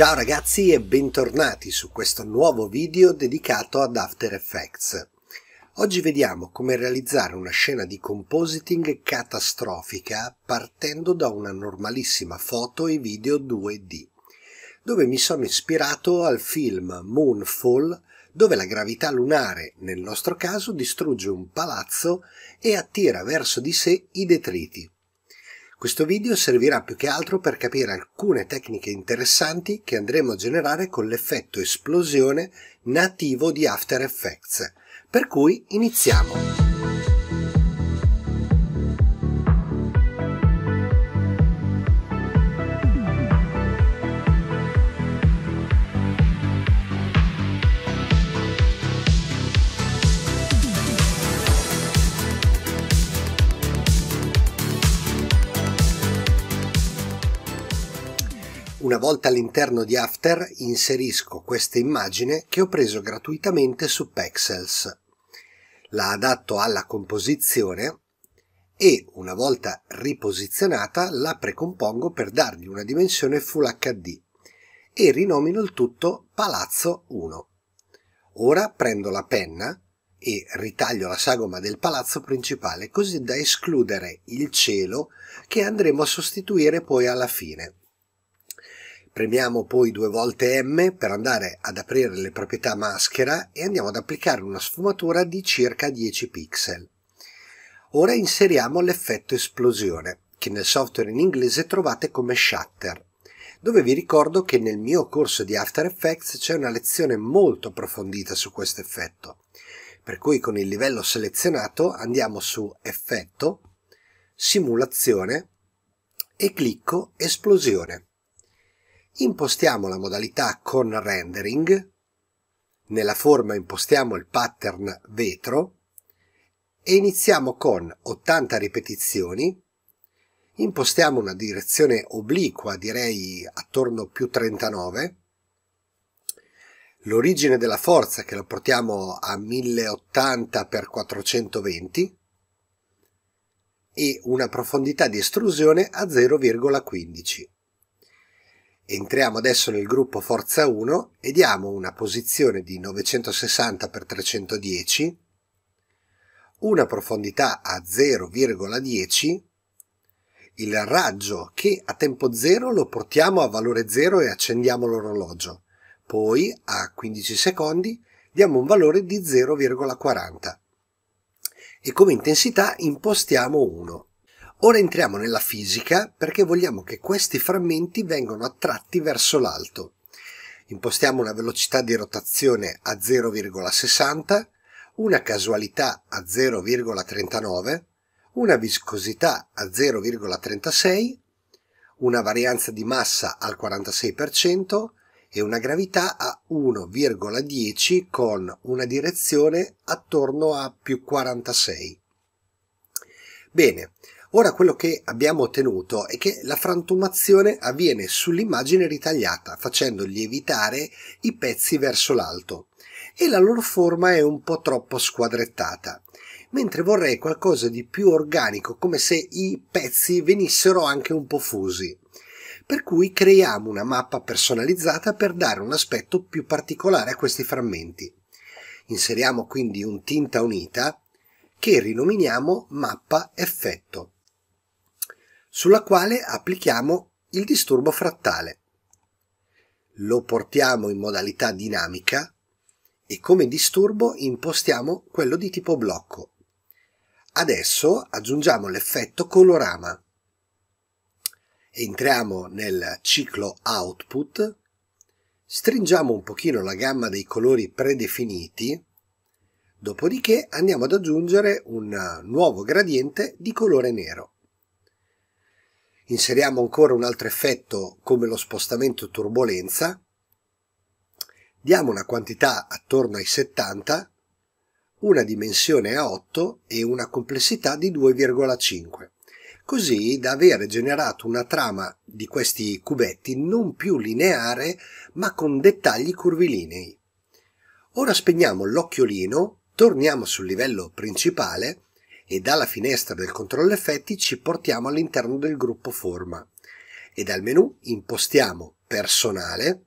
Ciao ragazzi e bentornati su questo nuovo video dedicato ad After Effects. Oggi vediamo come realizzare una scena di compositing catastrofica partendo da una normalissima foto e video 2D, dove mi sono ispirato al film Moonfall dove la gravità lunare, nel nostro caso, distrugge un palazzo e attira verso di sé i detriti. Questo video servirà più che altro per capire alcune tecniche interessanti che andremo a generare con l'effetto esplosione nativo di After Effects. Per cui iniziamo! Una volta all'interno di After inserisco questa immagine che ho preso gratuitamente su Pexels. La adatto alla composizione e una volta riposizionata la precompongo per dargli una dimensione Full HD e rinomino il tutto Palazzo 1. Ora prendo la penna e ritaglio la sagoma del palazzo principale così da escludere il cielo che andremo a sostituire poi alla fine. Premiamo poi due volte M per andare ad aprire le proprietà maschera e andiamo ad applicare una sfumatura di circa 10 pixel. Ora inseriamo l'effetto esplosione, che nel software in inglese trovate come shutter dove vi ricordo che nel mio corso di After Effects c'è una lezione molto approfondita su questo effetto. Per cui con il livello selezionato andiamo su Effetto, Simulazione e clicco Esplosione impostiamo la modalità con rendering, nella forma impostiamo il pattern vetro e iniziamo con 80 ripetizioni, impostiamo una direzione obliqua, direi attorno più 39, l'origine della forza che lo portiamo a 1080 x 420 e una profondità di estrusione a 0,15. Entriamo adesso nel gruppo Forza 1 e diamo una posizione di 960 x 310, una profondità a 0,10, il raggio che a tempo 0 lo portiamo a valore 0 e accendiamo l'orologio, poi a 15 secondi diamo un valore di 0,40 e come intensità impostiamo 1. Ora entriamo nella fisica perché vogliamo che questi frammenti vengano attratti verso l'alto. Impostiamo una velocità di rotazione a 0,60, una casualità a 0,39, una viscosità a 0,36, una varianza di massa al 46% e una gravità a 1,10 con una direzione attorno a più 46. Bene, Ora quello che abbiamo ottenuto è che la frantumazione avviene sull'immagine ritagliata, facendo lievitare i pezzi verso l'alto e la loro forma è un po' troppo squadrettata, mentre vorrei qualcosa di più organico, come se i pezzi venissero anche un po' fusi. Per cui creiamo una mappa personalizzata per dare un aspetto più particolare a questi frammenti. Inseriamo quindi un tinta unita che rinominiamo mappa effetto sulla quale applichiamo il disturbo frattale. Lo portiamo in modalità dinamica e come disturbo impostiamo quello di tipo blocco. Adesso aggiungiamo l'effetto colorama. Entriamo nel ciclo output, stringiamo un pochino la gamma dei colori predefiniti, dopodiché andiamo ad aggiungere un nuovo gradiente di colore nero inseriamo ancora un altro effetto come lo spostamento turbolenza, diamo una quantità attorno ai 70, una dimensione a 8 e una complessità di 2,5, così da avere generato una trama di questi cubetti non più lineare ma con dettagli curvilinei. Ora spegniamo l'occhiolino, torniamo sul livello principale e dalla finestra del controllo effetti ci portiamo all'interno del gruppo forma e dal menu impostiamo personale,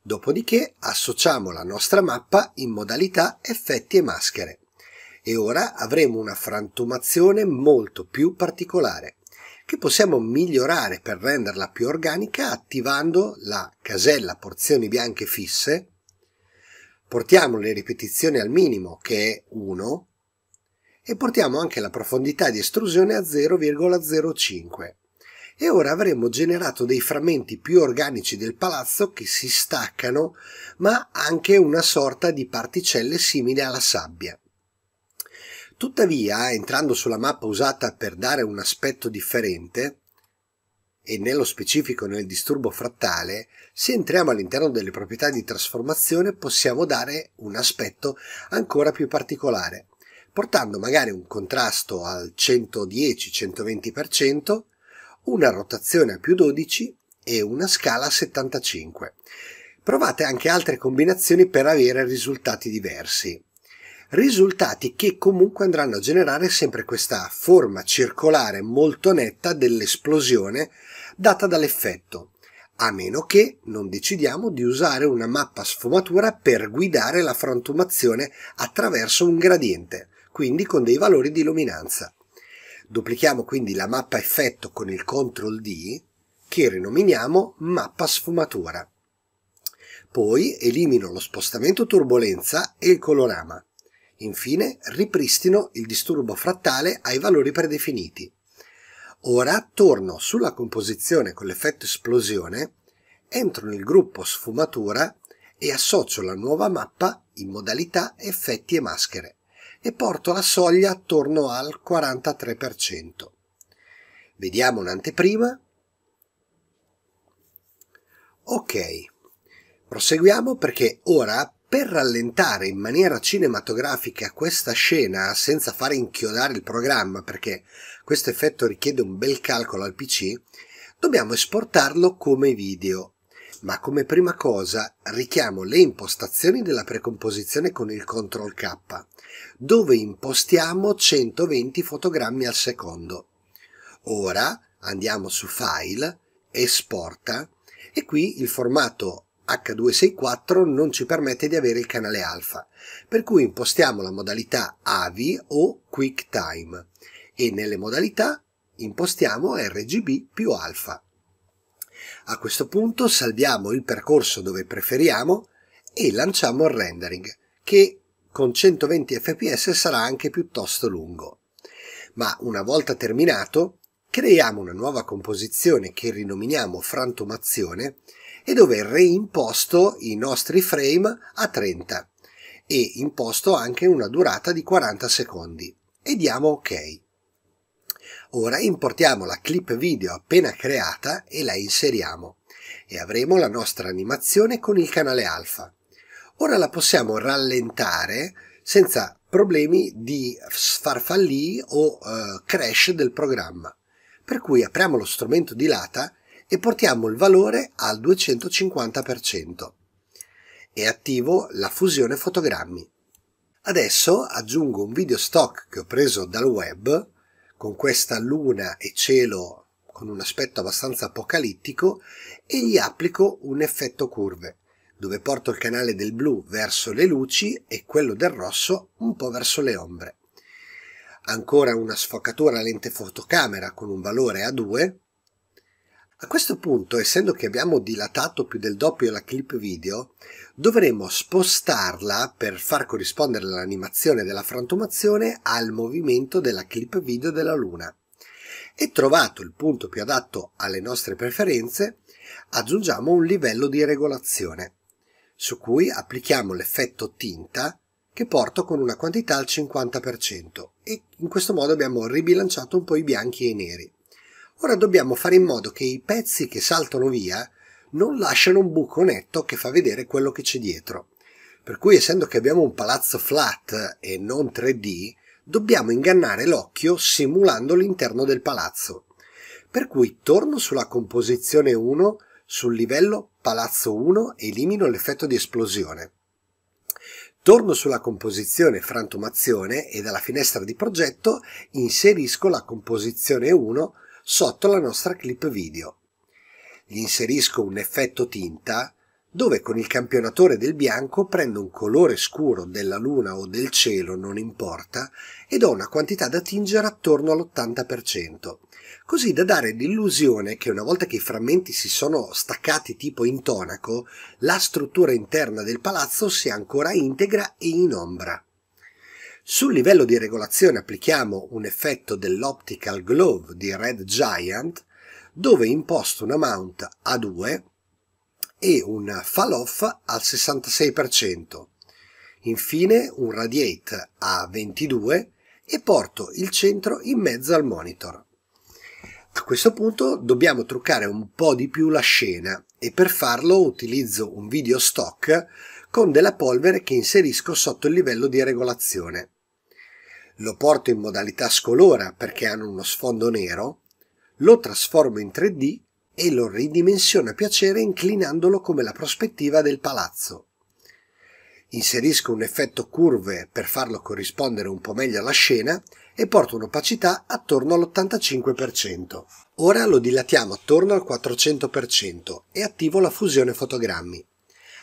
dopodiché associamo la nostra mappa in modalità effetti e maschere e ora avremo una frantumazione molto più particolare che possiamo migliorare per renderla più organica attivando la casella porzioni bianche fisse portiamo le ripetizioni al minimo che è 1 e portiamo anche la profondità di estrusione a 0,05. E ora avremo generato dei frammenti più organici del palazzo che si staccano, ma anche una sorta di particelle simile alla sabbia. Tuttavia, entrando sulla mappa usata per dare un aspetto differente, e nello specifico nel disturbo frattale, se entriamo all'interno delle proprietà di trasformazione possiamo dare un aspetto ancora più particolare portando magari un contrasto al 110-120%, una rotazione a più 12 e una scala a 75. Provate anche altre combinazioni per avere risultati diversi. Risultati che comunque andranno a generare sempre questa forma circolare molto netta dell'esplosione data dall'effetto, a meno che non decidiamo di usare una mappa sfumatura per guidare la frantumazione attraverso un gradiente, quindi con dei valori di luminanza. Duplichiamo quindi la mappa effetto con il CTRL D che rinominiamo mappa sfumatura. Poi elimino lo spostamento turbolenza e il colorama. Infine ripristino il disturbo frattale ai valori predefiniti. Ora torno sulla composizione con l'effetto esplosione, entro nel gruppo sfumatura e associo la nuova mappa in modalità effetti e maschere e porto la soglia attorno al 43%. Vediamo un'anteprima. Ok, proseguiamo perché ora per rallentare in maniera cinematografica questa scena senza fare inchiodare il programma perché questo effetto richiede un bel calcolo al PC, dobbiamo esportarlo come video. Ma come prima cosa richiamo le impostazioni della precomposizione con il CTRL K dove impostiamo 120 fotogrammi al secondo. Ora andiamo su File, Esporta e qui il formato H264 non ci permette di avere il canale alfa, per cui impostiamo la modalità AVI o QuickTime e nelle modalità impostiamo RGB più alfa. A questo punto salviamo il percorso dove preferiamo e lanciamo il rendering che con 120 fps sarà anche piuttosto lungo. Ma una volta terminato, creiamo una nuova composizione che rinominiamo frantumazione e dove reimposto i nostri frame a 30 e imposto anche una durata di 40 secondi e diamo ok. Ora importiamo la clip video appena creata e la inseriamo e avremo la nostra animazione con il canale alfa. Ora la possiamo rallentare senza problemi di sfarfallii o eh, crash del programma. Per cui apriamo lo strumento di lata e portiamo il valore al 250%. E attivo la fusione fotogrammi. Adesso aggiungo un video stock che ho preso dal web con questa luna e cielo con un aspetto abbastanza apocalittico e gli applico un effetto curve dove porto il canale del blu verso le luci e quello del rosso un po' verso le ombre. Ancora una sfocatura lente fotocamera con un valore a 2. A questo punto, essendo che abbiamo dilatato più del doppio la clip video, dovremo spostarla per far corrispondere l'animazione della frantumazione al movimento della clip video della luna. E trovato il punto più adatto alle nostre preferenze, aggiungiamo un livello di regolazione su cui applichiamo l'effetto tinta che porto con una quantità al 50% e in questo modo abbiamo ribilanciato un po' i bianchi e i neri. Ora dobbiamo fare in modo che i pezzi che saltano via non lasciano un buco netto che fa vedere quello che c'è dietro. Per cui essendo che abbiamo un palazzo flat e non 3D, dobbiamo ingannare l'occhio simulando l'interno del palazzo. Per cui torno sulla composizione 1 sul livello palazzo 1 e elimino l'effetto di esplosione. Torno sulla composizione frantumazione e dalla finestra di progetto inserisco la composizione 1 sotto la nostra clip video. Gli inserisco un effetto tinta dove con il campionatore del bianco prendo un colore scuro della luna o del cielo, non importa, ed ho una quantità da tingere attorno all'80% così da dare l'illusione che una volta che i frammenti si sono staccati tipo intonaco, la struttura interna del palazzo sia ancora integra e in ombra. Sul livello di regolazione applichiamo un effetto dell'Optical Glove di Red Giant, dove imposto una mount a 2 e un fall off al 66%. Infine un radiate a 22 e porto il centro in mezzo al monitor. A questo punto dobbiamo truccare un po' di più la scena e per farlo utilizzo un video stock con della polvere che inserisco sotto il livello di regolazione. Lo porto in modalità scolora perché hanno uno sfondo nero, lo trasformo in 3D e lo ridimensiono a piacere inclinandolo come la prospettiva del palazzo inserisco un effetto curve per farlo corrispondere un po' meglio alla scena e porto un'opacità attorno all'85%. Ora lo dilatiamo attorno al 400% e attivo la fusione fotogrammi.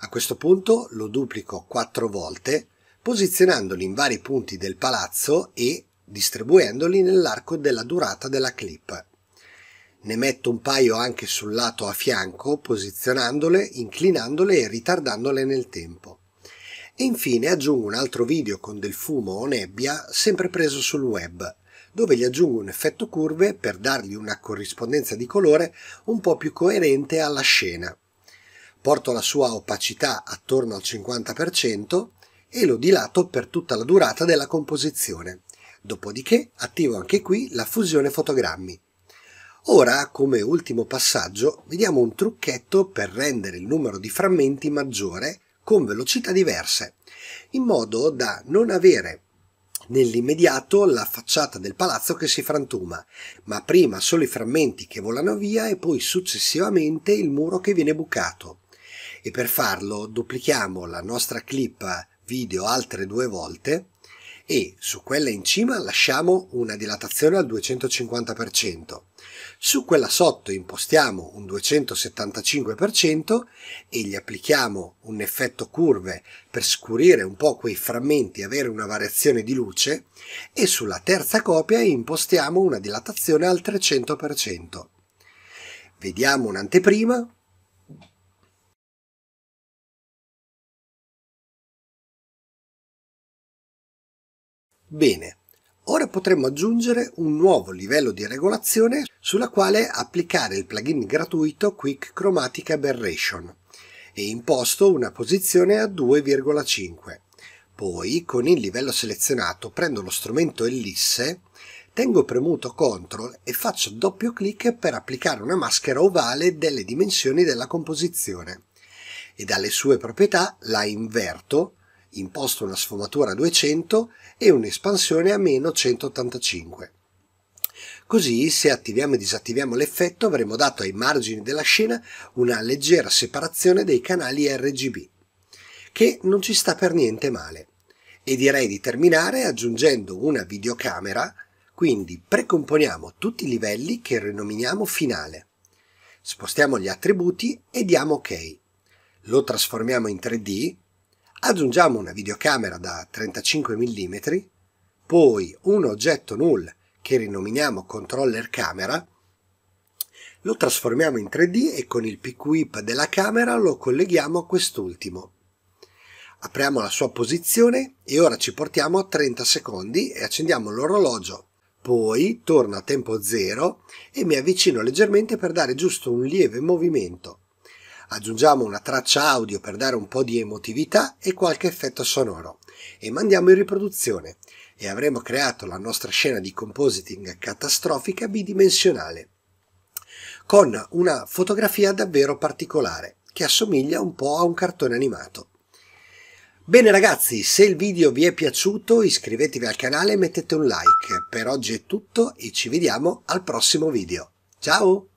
A questo punto lo duplico 4 volte posizionandoli in vari punti del palazzo e distribuendoli nell'arco della durata della clip. Ne metto un paio anche sul lato a fianco posizionandole, inclinandole e ritardandole nel tempo. E infine aggiungo un altro video con del fumo o nebbia, sempre preso sul web, dove gli aggiungo un effetto curve per dargli una corrispondenza di colore un po' più coerente alla scena. Porto la sua opacità attorno al 50% e lo dilato per tutta la durata della composizione. Dopodiché attivo anche qui la fusione fotogrammi. Ora, come ultimo passaggio, vediamo un trucchetto per rendere il numero di frammenti maggiore con velocità diverse, in modo da non avere nell'immediato la facciata del palazzo che si frantuma, ma prima solo i frammenti che volano via e poi successivamente il muro che viene bucato. E per farlo duplichiamo la nostra clip video altre due volte e su quella in cima lasciamo una dilatazione al 250%. Su quella sotto impostiamo un 275% e gli applichiamo un effetto curve per scurire un po' quei frammenti e avere una variazione di luce e sulla terza copia impostiamo una dilatazione al 300%. Vediamo un'anteprima, Bene, Ora potremmo aggiungere un nuovo livello di regolazione sulla quale applicare il plugin gratuito Quick Chromatic Aberration e imposto una posizione a 2,5. Poi, con il livello selezionato, prendo lo strumento ellisse, tengo premuto CTRL e faccio doppio clic per applicare una maschera ovale delle dimensioni della composizione e dalle sue proprietà la inverto imposto una sfumatura a 200 e un'espansione a meno 185. Così, se attiviamo e disattiviamo l'effetto, avremo dato ai margini della scena una leggera separazione dei canali RGB, che non ci sta per niente male. E direi di terminare aggiungendo una videocamera, quindi precomponiamo tutti i livelli che rinominiamo finale. Spostiamo gli attributi e diamo ok. Lo trasformiamo in 3D, aggiungiamo una videocamera da 35 mm, poi un oggetto null che rinominiamo controller camera, lo trasformiamo in 3D e con il PQIP della camera lo colleghiamo a quest'ultimo. Apriamo la sua posizione e ora ci portiamo a 30 secondi e accendiamo l'orologio. Poi torno a tempo 0 e mi avvicino leggermente per dare giusto un lieve movimento aggiungiamo una traccia audio per dare un po' di emotività e qualche effetto sonoro e mandiamo in riproduzione e avremo creato la nostra scena di compositing catastrofica bidimensionale con una fotografia davvero particolare che assomiglia un po' a un cartone animato. Bene ragazzi, se il video vi è piaciuto iscrivetevi al canale e mettete un like. Per oggi è tutto e ci vediamo al prossimo video. Ciao!